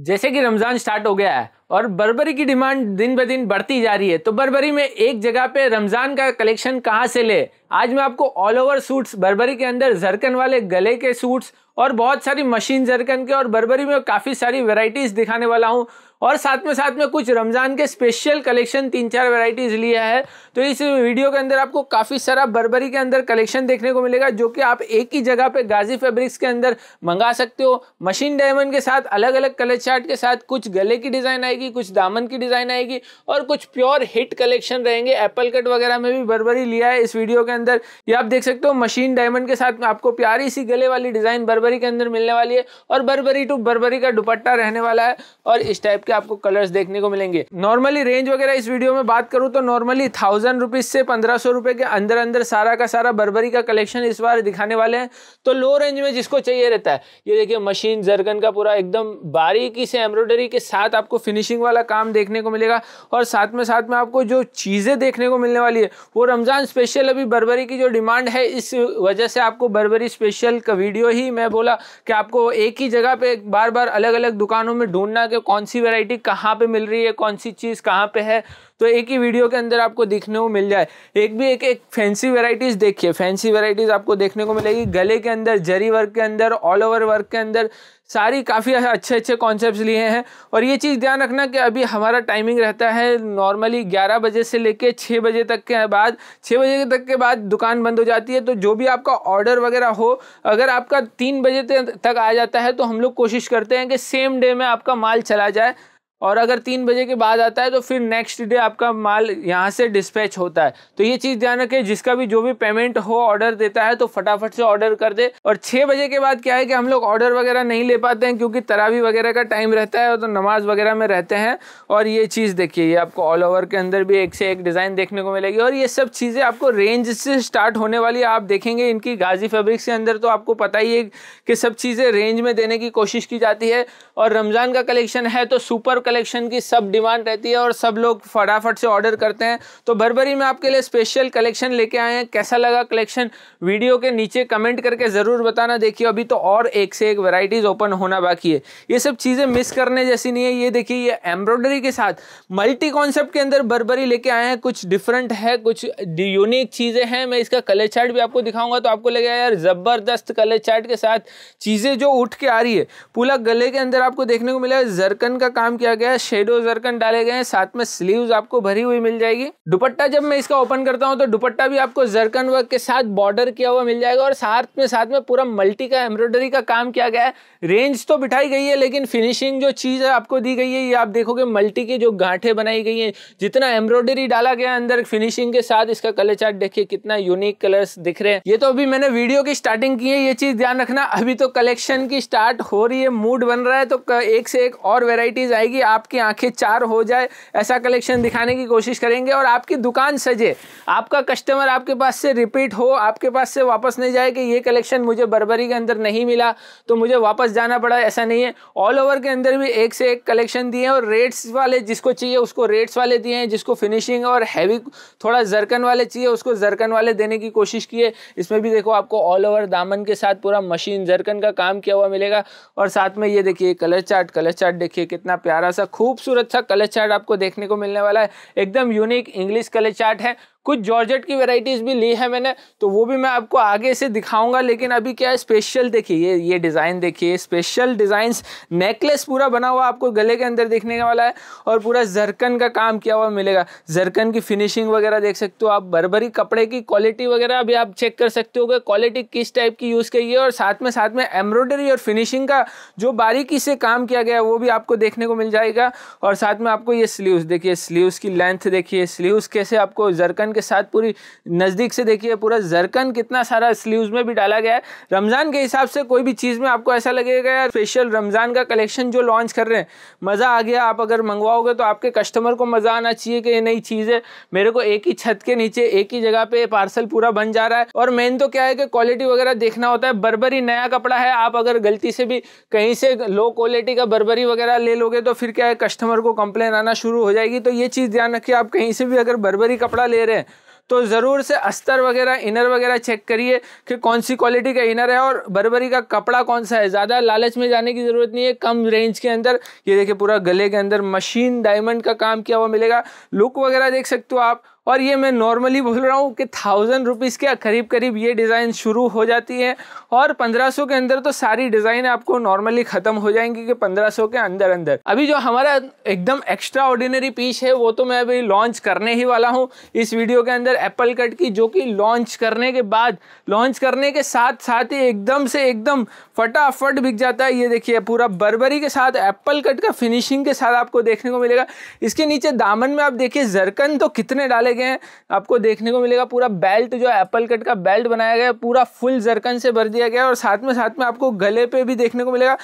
जैसे कि रमज़ान स्टार्ट हो गया है और बर्बरी की डिमांड दिन ब दिन बढ़ती जा रही है तो बर्बरी में एक जगह पे रमज़ान का कलेक्शन कहाँ से ले आज मैं आपको ऑल ओवर सूट्स बर्बरी के अंदर जरकन वाले गले के सूट्स और बहुत सारी मशीन जरकन के और बर्बरी में काफ़ी सारी वेराइटीज़ दिखाने वाला हूँ और साथ में साथ में कुछ रमज़ान के स्पेशल कलेक्शन तीन चार वेराइटीज़ लिया है तो इस वीडियो के अंदर आपको काफ़ी सारा बर्बरी के अंदर कलेक्शन देखने को मिलेगा जो कि आप एक ही जगह पे गाजी फैब्रिक्स के अंदर मंगा सकते हो मशीन डायमंड के साथ अलग अलग कलर चार्ट के साथ कुछ गले की डिज़ाइन आएगी कुछ दामन की डिज़ाइन आएगी और कुछ प्योर हिट कलेक्शन रहेंगे एप्पल कट वगैरह में भी बर्बरी लिया है इस वीडियो के अंदर ये आप देख सकते हो मशीन डायमंड के साथ आपको प्यारी सी गले वाली डिज़ाइन बर्बरी के अंदर मिलने वाली है और बर्बरी टू बर्बरी का दुपट्टा रहने वाला है और इस टाइप के के आपको कलर्स देखने को मिलेंगे नॉर्मली रेंज वगैरह इस वीडियो में बात करूं तो नॉर्मली थाउजेंड रुपीज से पंद्रह सौ रुपए के अंदर अंदर सारा का सारा बर्बरी का कलेक्शन इस बार दिखाने वाले हैं तो लो रेंज में जिसको चाहिए रहता है ये देखिए मशीन जरगन का पूरा एकदम बारीकी से एम्ब्रॉयडरी के साथ आपको फिनिशिंग वाला काम देखने को मिलेगा और साथ में साथ में आपको जो चीज़ें देखने को मिलने वाली है वो रमज़ान स्पेशल अभी बर्बरी की जो डिमांड है इस वजह से आपको बर्बरी स्पेशल का वीडियो ही मैं बोला कि आपको एक ही जगह पे बार बार अलग अलग दुकानों में ढूंढना कौन सी वेराइटी वैरायटी कहाँ पे मिल रही है कौन सी चीज़ कहाँ पे है तो एक ही वीडियो के अंदर आपको देखने को मिल जाए एक भी एक एक फैंसी वेराइटीज़ देखिए फैंसी वैरायटीज आपको देखने को मिलेगी गले के अंदर जरी वर्क के अंदर ऑल ओवर वर्क के अंदर सारी काफ़ी अच्छे अच्छे कॉन्सेप्ट लिए हैं और ये चीज़ ध्यान रखना कि अभी हमारा टाइमिंग रहता है नॉर्मली ग्यारह बजे से लेके कर बजे तक के बाद छः बजे तक के बाद दुकान बंद हो जाती है तो जो भी आपका ऑर्डर वगैरह हो अगर आपका तीन बजे तक आ जाता है तो हम लोग कोशिश करते हैं कि सेम डे में आपका माल चला जाए और अगर तीन बजे के बाद आता है तो फिर नेक्स्ट डे आपका माल यहाँ से डिस्पैच होता है तो ये चीज़ ध्यान रखें जिसका भी जो भी पेमेंट हो ऑर्डर देता है तो फटाफट से ऑर्डर कर दे और छः बजे के बाद क्या है कि हम लोग ऑर्डर वगैरह नहीं ले पाते हैं क्योंकि तरावी वगैरह का टाइम रहता है और तो नमाज वगैरह में रहते हैं और ये चीज़ देखिए ये आपको ऑल ओवर के अंदर भी एक से एक डिज़ाइन देखने को मिलेगी और ये सब चीज़ें आपको रेंज से स्टार्ट होने वाली है आप देखेंगे इनकी गाजी फेब्रिक्स के अंदर तो आपको पता ही है कि सब चीज़ें रेंज में देने की कोशिश की जाती है और रमज़ान का कलेक्शन है तो सुपर कलेक्शन की सब डिमांड रहती है और सब लोग फटाफट से ऑर्डर करते हैं तो भरभरी में आपके लिए स्पेशल कलेक्शन लेके आए हैं कैसा लगा कलेक्शन वीडियो के नीचे कमेंट करके ज़रूर बताना देखिए अभी तो और एक से एक वेराइटीज़ ओपन होना बाकी है ये सब चीज़ें मिस करने जैसी नहीं है ये देखिए ये एम्ब्रॉयडरी के साथ मल्टी कॉन्सेप्ट के अंदर भरभरी लेके आए हैं कुछ डिफरेंट है कुछ यूनिक चीज़ें हैं मैं इसका कलर चार्ट भी आपको दिखाऊंगा तो आपको लगेगा यार ज़बरदस्त कलर चार्ट के साथ चीज़ें जो उठ के आ रही है पूरा गले के अंदर आपको देखने को मिला है जरकन का काम किया गया गया शेडो जरकन डाले गए हैं साथ में स्लीव्स आपको भरी हुई मिल जाएगी दुपट्टा जब मैं इसका ओपन करता हूँ तो दुपट्टा भी आपको जरकन वर्क के साथ बॉर्डर किया हुआ मिल जाएगा और साथ में साथ में पूरा मल्टी का एम्ब्रॉयडरी का काम किया गया है रेंज तो बिठाई गई है लेकिन फिनिशिंग जो चीज़ है आपको दी गई है ये आप देखोगे मल्टी की जो गांठे बनाई गई है जितना एम्ब्रॉयडरी डाला गया अंदर फिनिशिंग के साथ इसका कलर चार्ट देखिए कितना यूनिक कलर्स दिख रहे हैं ये तो अभी मैंने वीडियो की स्टार्टिंग की है ये चीज़ ध्यान रखना अभी तो कलेक्शन की स्टार्ट हो रही है मूड बन रहा है तो एक से एक और वेराइटीज आएगी आपकी आंखें चार हो जाए ऐसा कलेक्शन दिखाने की कोशिश करेंगे और आपकी दुकान सजे आपका कस्टमर आपके पास से रिपीट हो आपके पास से वापस नहीं जाए कि ये कलेक्शन मुझे बरबरी के अंदर नहीं मिला तो मुझे वापस जाना पड़ा ऐसा नहीं है ऑल ओवर के अंदर भी एक से एक कलेक्शन दिए हैं और रेट्स वाले जिसको चाहिए उसको रेट्स वाले दिए हैं जिसको फिनिशिंग और हैवी थोड़ा जरकन वाले चाहिए उसको जरकन वाले देने की कोशिश की इसमें भी देखो आपको ऑल ओवर दामन के साथ पूरा मशीन जरकन का काम किया हुआ मिलेगा और साथ में ये देखिए कलर चार्ट कलर चार्ट देखिए कितना प्यारा सा खूबसूरत सा कलर चार्ट आपको देखने को मिलने वाला है एकदम यूनिक इंग्लिश कलर चार्ट है कुछ जॉर्जेट की वेराइटीज़ भी ली है मैंने तो वो भी मैं आपको आगे से दिखाऊंगा लेकिन अभी क्या है स्पेशल देखिए ये ये डिज़ाइन देखिए स्पेशल डिज़ाइंस नेकलेस पूरा बना हुआ आपको गले के अंदर देखने का वाला है और पूरा जरकन का काम किया हुआ मिलेगा जरकन की फिनिशिंग वगैरह देख सकते हो आप बरबरी कपड़े की क्वालिटी वगैरह अभी आप चेक कर सकते हो क्वालिटी किस टाइप की यूज़ की है और साथ में साथ में एम्ब्रॉयडरी और फिनिशिंग का जो बारीकी से काम किया गया है वो भी आपको देखने को मिल जाएगा और साथ में आपको ये स्लीव देखिए स्लीव की लेंथ देखिए स्लीव कैसे आपको जरकन के साथ पूरी नज़दीक से देखिए पूरा जरकन कितना सारा स्लीव्स में भी डाला गया है रमज़ान के हिसाब से कोई भी चीज़ में आपको ऐसा लगेगा यार स्पेशल रमज़ान का कलेक्शन जो लॉन्च कर रहे हैं मज़ा आ गया आप अगर मंगवाओगे तो आपके कस्टमर को मज़ा आना चाहिए कि ये नई चीज़ है मेरे को एक ही छत के नीचे एक ही जगह पर पार्सल पूरा बन जा रहा है और मेन तो क्या है कि क्वालिटी वगैरह देखना होता है बर्बरी नया कपड़ा है आप अगर गलती से भी कहीं से लो क्वालिटी का बर्बरी वगैरह ले लोगे तो फिर क्या है कस्टमर को कंप्लेन आना शुरू हो जाएगी तो ये चीज़ ध्यान रखिए आप कहीं से भी अगर बर्बरी कपड़ा ले रहे हैं तो ज़रूर से अस्तर वगैरह इनर वगैरह चेक करिए कि कौन सी क्वालिटी का इनर है और बरबरी का कपड़ा कौन सा है ज़्यादा लालच में जाने की ज़रूरत नहीं है कम रेंज के अंदर ये देखिए पूरा गले के अंदर मशीन डायमंड का काम किया हुआ मिलेगा लुक वगैरह देख सकते हो आप और ये मैं नॉर्मली बोल रहा हूँ कि थाउजेंड रुपीज़ के करीब करीब ये डिज़ाइन शुरू हो जाती है और पंद्रह सौ के अंदर तो सारी डिज़ाइन आपको नॉर्मली ख़त्म हो जाएंगी कि पंद्रह सौ के अंदर अंदर अभी जो हमारा एकदम एक्स्ट्रा ऑर्डिनरी पीस है वो तो मैं अभी लॉन्च करने ही वाला हूँ इस वीडियो के अंदर एप्पल कट की जो कि लॉन्च करने के बाद लॉन्च करने के साथ साथ ही एकदम से एकदम फटाफट बिक जाता है ये देखिए पूरा बर्बरी के साथ एप्पल कट का फिनिशिंग के साथ आपको देखने को मिलेगा इसके नीचे दामन में आप देखिए जरकन तो कितने डाले लगे हैं आपको देखने को मिलेगा पूरा बेल्ट जो एप्पल कट का बेल्ट बनाया गया पूरा फुल जरकन से भर दिया गया और साथ में साथ में आपको गले पे भी देखने को मिलेगा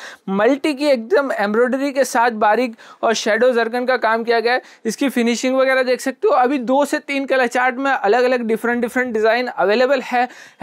मल्टी की एकदम एम्ब्रॉयडरी के साथ बारीक और शेडो जरकन का काम किया गया है इसकी फिनिशिंग वगैरह देख सकते हो अभी दो से तीन कलर चार्ट में अलग अलग डिफरेंट डिफरेंट डिज़ाइन अवेलेबल है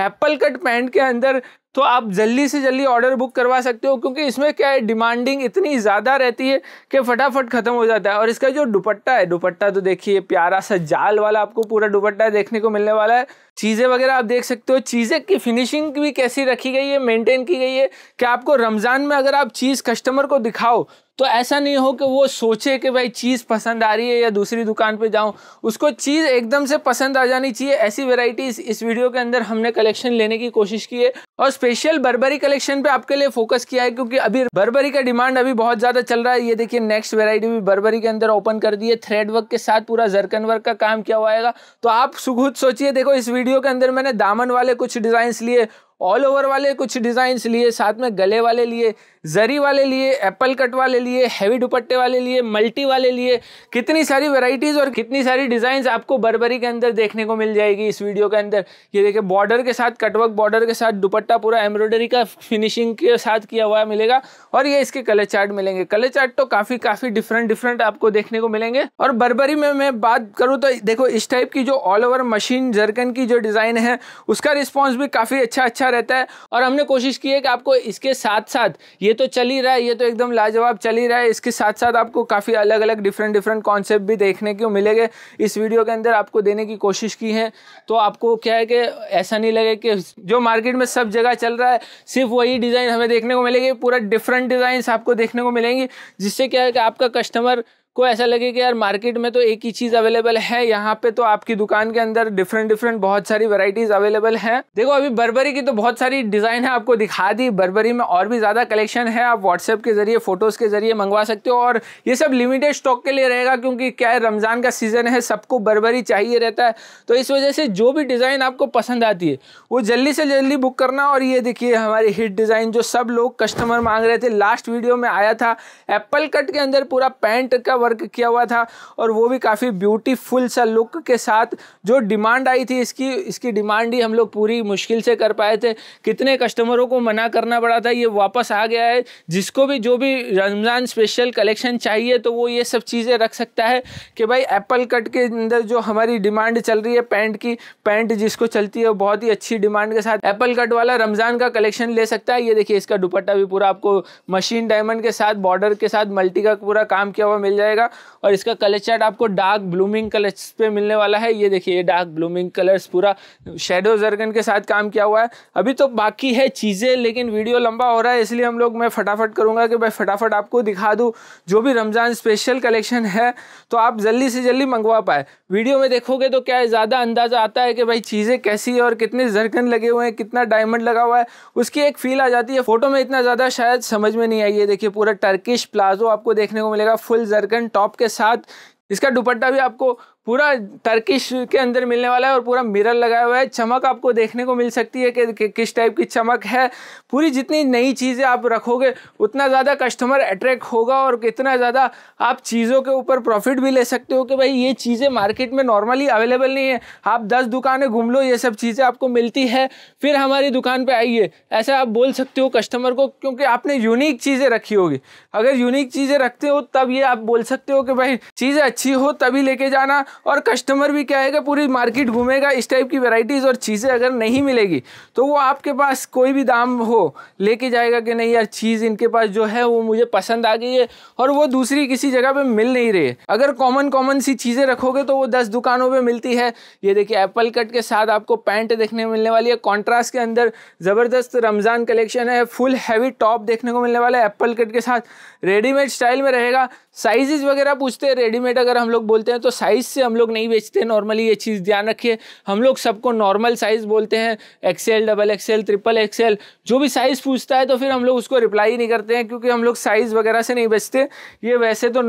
एप्पल कट पैंट के अंदर तो आप जल्दी से जल्दी ऑर्डर बुक करवा सकते हो क्योंकि इसमें क्या है डिमांडिंग इतनी ज़्यादा रहती है कि फटाफट ख़त्म हो जाता है और इसका जो दुपट्टा है दुपट्टा तो देखिए प्यारा सा जाल वाला आपको पूरा दुपट्टा देखने को मिलने वाला है चीज़ें वगैरह आप देख सकते हो चीज़ें की फिनिशिंग भी कैसी रखी गई है मेंटेन की गई है कि आपको रमज़ान में अगर आप चीज़ कस्टमर को दिखाओ तो ऐसा नहीं हो कि वो सोचे कि भाई चीज़ पसंद आ रही है या दूसरी दुकान पे जाऊं उसको चीज़ एकदम से पसंद आ जानी चाहिए ऐसी वेराइटीज़ इस वीडियो के अंदर हमने कलेक्शन लेने की कोशिश की है और स्पेशल बर्बरी कलेक्शन पे आपके लिए फोकस किया है क्योंकि अभी बर्बरी का डिमांड अभी बहुत ज़्यादा चल रहा है ये देखिए नेक्स्ट वेरायटी भी बर्बरी के अंदर ओपन कर दी है थ्रेड वर्क के साथ पूरा जरकन वर्क का काम किया हुआ आएगा तो आप सुखुद सोचिए देखो इस वीडियो वीडियो के अंदर मैंने दामन वाले कुछ डिजाइन लिए ऑल ओवर वाले कुछ डिज़ाइंस लिए साथ में गले वाले लिए जरी वाले लिए एप्पल कट वाले लिए हैवी दुपट्टे वाले लिए मल्टी वाले लिए कितनी सारी वेराइटीज़ और कितनी सारी डिज़ाइंस आपको बरबरी के अंदर देखने को मिल जाएगी इस वीडियो के अंदर ये देखिए बॉर्डर के साथ कटवर्क बॉर्डर के साथ दुपट्टा पूरा एम्ब्रॉयडरी का फिनिशिंग के साथ किया हुआ मिलेगा और ये इसके कलर चार्ट मिलेंगे कलर चार्ट तो काफ़ी काफ़ी डिफरेंट डिफरेंट आपको देखने को मिलेंगे और बरबरी में मैं बात करूँ तो देखो इस टाइप की जो ऑल ओवर मशीन जरकन की जो डिज़ाइन है उसका रिस्पॉन्स भी काफ़ी अच्छा अच्छा अच्छा रहता है और हमने कोशिश की है कि आपको इसके साथ साथ ये तो चल ही रहा है ये तो एकदम लाजवाब चल ही रहा है इसके साथ साथ आपको काफ़ी अलग अलग डिफरेंट डिफरेंट कॉन्सेप्ट भी देखने को मिलेंगे इस वीडियो के अंदर आपको देने की कोशिश की है तो आपको क्या है कि ऐसा नहीं लगे कि जो मार्केट में सब जगह चल रहा है सिर्फ वही डिज़ाइन हमें देखने को मिलेगी पूरा डिफरेंट डिज़ाइंस आपको देखने को मिलेंगी जिससे क्या है कि आपका कस्टमर को ऐसा लगे कि यार मार्केट में तो एक ही चीज़ अवेलेबल है यहाँ पे तो आपकी दुकान के अंदर डिफरेंट डिफरेंट बहुत सारी वेराइटीज़ अवेलेबल हैं देखो अभी बर्बरी की तो बहुत सारी डिज़ाइन है आपको दिखा दी बर्बरी में और भी ज़्यादा कलेक्शन है आप व्हाट्सएप के जरिए फ़ोटोज़ के जरिए मंगवा सकते हो और ये सब लिमिटेड स्टॉक के लिए रहेगा क्योंकि क्या है रमज़ान का सीज़न है सबको बर्बरी चाहिए रहता है तो इस वजह से जो भी डिज़ाइन आपको पसंद आती है वो जल्दी से जल्दी बुक करना और ये देखिए हमारी हिट डिज़ाइन जो सब लोग कस्टमर मांग रहे थे लास्ट वीडियो में आया था एप्पल कट के अंदर पूरा पैंट का वर्क किया हुआ था और वो भी काफ़ी ब्यूटीफुल सा लुक के साथ जो डिमांड आई थी इसकी इसकी डिमांड ही हम लोग पूरी मुश्किल से कर पाए थे कितने कस्टमरों को मना करना पड़ा था ये वापस आ गया है जिसको भी जो भी रमज़ान स्पेशल कलेक्शन चाहिए तो वो ये सब चीज़ें रख सकता है कि भाई एप्पल कट के अंदर जो हमारी डिमांड चल रही है पैंट की पैंट जिसको चलती है बहुत ही अच्छी डिमांड के साथ एप्पल कट वाला रमज़ान का कलेक्शन ले सकता है ये देखिए इसका दुपट्टा भी पूरा आपको मशीन डायमंड के साथ बॉर्डर के साथ मल्टी का पूरा काम किया हुआ मिल जाएगा जाएगा और इसका कलर चार्ट आपको डार्क ब्लूमिंग कलर्स पे मिलने वाला है ये देखिए ये डार्क ब्लूमिंग कलर्स पूरा शेडो जर्गन के साथ काम किया हुआ है अभी तो बाकी है चीज़ें लेकिन वीडियो लंबा हो रहा है इसलिए हम लोग मैं फटाफट करूँगा कि भाई फटाफट आपको दिखा दूँ जो भी रमज़ान स्पेशल कलेक्शन है तो आप जल्दी से जल्दी मंगवा पाए वीडियो में देखोगे तो क्या ज़्यादा अंदाज़ा आता है कि भाई चीज़ें कैसी है और कितने जर्गन लगे हुए हैं कितना डायमंड लगा हुआ है उसकी एक फील आ जाती है फोटो में इतना ज़्यादा शायद समझ में नहीं आई है देखिए पूरा टर्किश प्लाजो आपको देखने को मिलेगा फुल जरकन टॉप के साथ इसका दुपट्टा भी आपको पूरा टर्किश के अंदर मिलने वाला है और पूरा मिरर लगाया हुआ है चमक आपको देखने को मिल सकती है कि, किस टाइप की चमक है पूरी जितनी नई चीज़ें आप रखोगे उतना ज़्यादा कस्टमर अट्रैक्ट होगा और कितना ज़्यादा आप चीज़ों के ऊपर प्रॉफिट भी ले सकते हो कि भाई ये चीज़ें मार्केट में नॉर्मली अवेलेबल नहीं है आप दस दुकानें घूम लो ये सब चीज़ें आपको मिलती है फिर हमारी दुकान पर आइए ऐसा आप बोल सकते हो कस्टमर को क्योंकि आपने यूनिक चीज़ें रखी होगी अगर यूनिक चीज़ें रखते हो तब ये आप बोल सकते हो कि भाई चीज़ें अच्छी हो तभी लेके जाना और कस्टमर भी क्या है पूरी मार्केट घूमेगा इस टाइप की वेराइटीज़ और चीज़ें अगर नहीं मिलेगी तो वो आपके पास कोई भी दाम हो लेके जाएगा कि नहीं यार चीज़ इनके पास जो है वो मुझे पसंद आ गई है और वो दूसरी किसी जगह पर मिल नहीं रही अगर कॉमन कॉमन सी चीज़ें रखोगे तो वो दस दुकानों पर मिलती है ये देखिए एप्पल कट के साथ आपको पैंट देखने को मिलने वाली है कॉन्ट्रास्ट के अंदर ज़बरदस्त रमज़ान कलेक्शन है फुल हैवी टॉप देखने को मिलने वाला है एप्पल कट के साथ रेडीमेड स्टाइल में रहेगा साइजेज वगैरह पूछते हैं रेडीमेड अगर हम लोग बोलते हैं तो साइज़ से हम लोग नहीं बेचते नॉर्मली ये चीज़ ध्यान रखिए हम लोग सबको नॉर्मल साइज़ बोलते हैं XL double XL triple XL जो भी साइज़ पूछता है तो फिर हम लोग उसको रिप्लाई नहीं करते हैं क्योंकि हम लोग साइज़ वगैरह से नहीं बेचते ये वैसे तो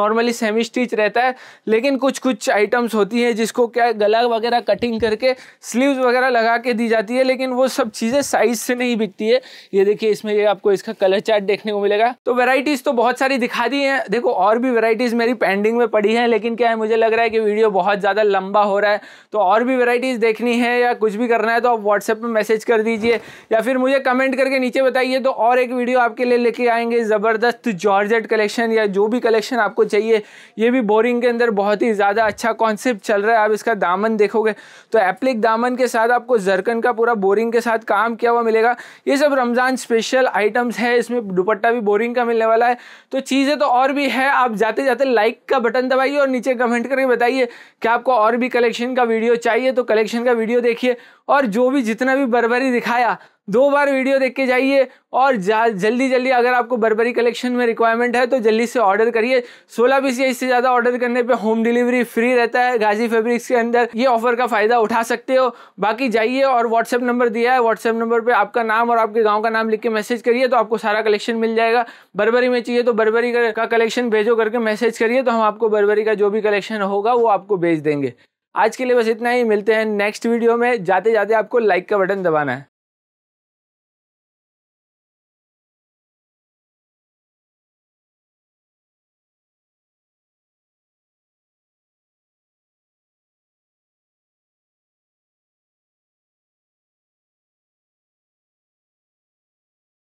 नॉर्मली सेमी स्टिच रहता है लेकिन कुछ कुछ आइटम्स होती हैं जिसको क्या गला वगैरह कटिंग करके स्लीव्स वगैरह लगा के दी जाती है लेकिन वो सब चीज़ें साइज़ से नहीं बिकती है ये देखिए इसमें ये आपको इसका कलर चार्ट देखने को मिलेगा तो वेराइटीज़ तो बहुत सारी दिखा दी हैं देखो और भी वेराइटीज़ मेरी पेंडिंग में पड़ी हैं लेकिन क्या है मुझे लग रहा है कि वीडियो बहुत ज़्यादा लंबा हो रहा है तो और भी वेराइटीज़ देखनी है या कुछ भी करना है तो आप व्हाट्सएप पर मैसेज कर दीजिए या फिर मुझे कमेंट करके नीचे बताइए तो और एक वीडियो आपके लिए लेके आएंगे ज़बरदस्त जॉर्जेट कलेक्शन या जो भी कलेक्शन आपको चाहिए ये भी बोरिंग के अंदर बहुत ही ज़्यादा अच्छा कॉन्सेप्ट चल रहा है आप इसका दामन देखोगे तो एप्लिक दामन के साथ आपको जरकन का पूरा बोरिंग के साथ काम किया हुआ मिलेगा ये सब रमज़ान स्पेशल आइटम्स है इसमें दुपट्टा भी बोरिंग का मिलने वाला है तो चीज़ें तो और भी है आप जाते जाते लाइक का बटन दबाइए और नीचे कमेंट करके बताइए बताइए कि आपको और भी कलेक्शन का वीडियो चाहिए तो कलेक्शन का वीडियो देखिए और जो भी जितना भी बरबरी दिखाया दो बार वीडियो देख के जाइए और जा, जल्दी जल्दी अगर आपको बर्बरी कलेक्शन में रिक्वायरमेंट है तो जल्दी से ऑर्डर करिए सोलह बीस या इससे ज़्यादा ऑर्डर करने पे होम डिलीवरी फ्री रहता है गाजी फैब्रिक्स के अंदर ये ऑफर का फ़ायदा उठा सकते हो बाकी जाइए और व्हाट्सएप नंबर दिया है व्हाट्सएप नंबर पर आपका नाम और आपके गाँव का नाम लिख के मैसेज करिए तो आपको सारा कलेक्शन मिल जाएगा बर्बरी में चाहिए तो बर्बरी का कलेक्शन भेजो करके मैसेज करिए तो हम आपको बर्बरी का जो भी कलेक्शन होगा वो आपको भेज देंगे आज के लिए बस इतना ही मिलते हैं नेक्स्ट वीडियो में जाते जाते आपको लाइक का बटन दबाना है